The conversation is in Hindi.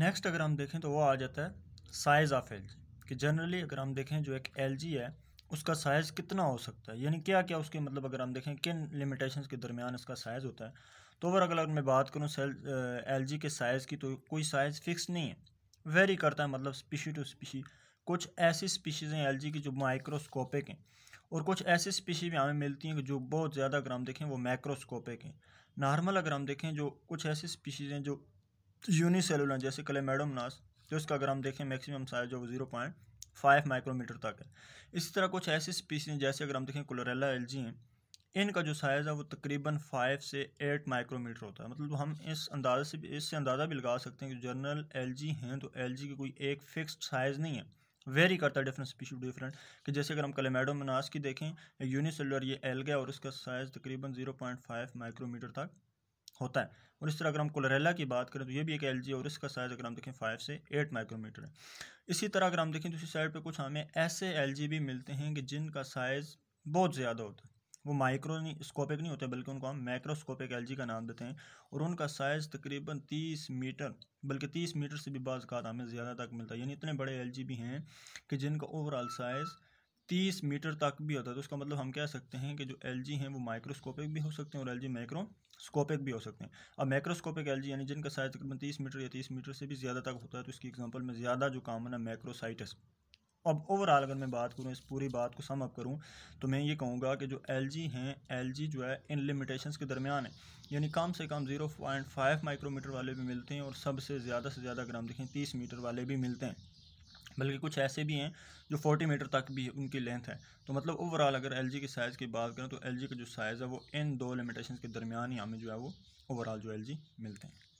नेक्स्ट अगर हम देखें तो वो आ जाता है साइज़ ऑफ एल कि जनरली अगर हम देखें जो एक एल है उसका साइज़ कितना हो सकता है यानी क्या क्या उसके मतलब अगर हम देखें किन लिमिटेशंस के दरमियान इसका साइज़ होता है तो अगर अगर मैं बात करूँ सेल एल के साइज़ की तो कोई साइज़ फिक्स नहीं है वेरी करता है मतलब स्पीशी टू स्पीशी कुछ ऐसी स्पीशीज़ हैं एल की जो माइक्रोस्कोपिक हैं और कुछ ऐसी स्पीशी भी हमें मिलती हैं जो बहुत ज़्यादा अगर हम देखें वो माइक्रोस्कोपिक हैं नॉर्मल अगर हम देखें जो कुछ ऐसी स्पीशीज़ हैं जो यूनिसेलुलर जैसे क्लेमेडोमनास जो इसका अगर हम देखें मैक्सिमम साइज जो जीरो पॉइंट फाइव माइक्रोमीटर तक है इसी तरह कुछ ऐसी स्पीसीज जैसे अगर हम देखें क्लोरेला एलजी हैं इनका जो साइज़ है वो तकरीबन फाइव से एट माइक्रोमीटर होता है मतलब हम इस अंदाजे से इससे अंदाज़ा भी लगा सकते हैं कि जनरल जी हैं तो जी की कोई एक फिक्सड साइज़ नहीं है वेरी करता है डिफरेंट स्पीशी डिफरेंट कि जैसे अगर हम कलेमेडोमनास मनास की देखें यूनिसेलुलर ये गया और उसका साइज़ तकरीबन जीरो पॉइंट फाइव माइक्रोमीटर तक होता है और इस तरह अगर हम कोलरेला की बात करें तो ये भी एक एल और इसका साइज़ अगर हम देखें फाइव से एट माइक्रोमीटर है इसी तरह अगर हम देखें दूसरी साइड पर कुछ हमें ऐसे एल भी मिलते हैं कि जिनका साइज़ बहुत ज़्यादा होता है वो माइक्रोस्कोपिक नहीं होते बल्कि उनको हम माइक्रोस्कोपिक एल का नाम देते हैं और उनका साइज़ तकरीबन तीस मीटर बल्कि तीस मीटर से भी बाज़ हमें ज़्यादा तक मिलता है यानी इतने बड़े एल भी हैं कि जिनका ओवरऑल साइज़ तीस मीटर तक भी होता है तो उसका मतलब हम कह सकते हैं कि जो एल हैं वो माइक्रोस्कोपिक भी हो सकते हैं और एल जी माइक्रोस्कोपिक भी हो सकते हैं अब माइक्रोस्कोपिक एल यानी जिनका साइज तकरीबन तीस मीटर या तीस मीटर से भी ज़्यादा तक होता है तो उसकी एग्जाम्पल में ज़्यादा जो कामन है माइक्रोसाइटस अब ओवरऑल अगर मैं बात करूँ इस पूरी बात को सम अप करूँ तो मैं ये कहूँगा कि जो एल जी हैं एल जी जो है इन लिमिटेशंस के दरमियान है यानी कम से कम जीरो पॉइंट फाइव माइक्रोमीटर वाले भी मिलते हैं और सबसे ज़्यादा से ज़्यादा अगर हम देखें तीस मीटर वाले भी मिलते हैं बल्कि कुछ ऐसे भी हैं जो 40 मीटर तक भी उनकी लेंथ है तो मतलब ओवरऑल अगर एल के साइज़ की बात करें तो एल का जो साइज़ है वो इन दो लिमिटेशन के दरमियान ही हमें जो है वो ओवरऑल जो एल मिलते हैं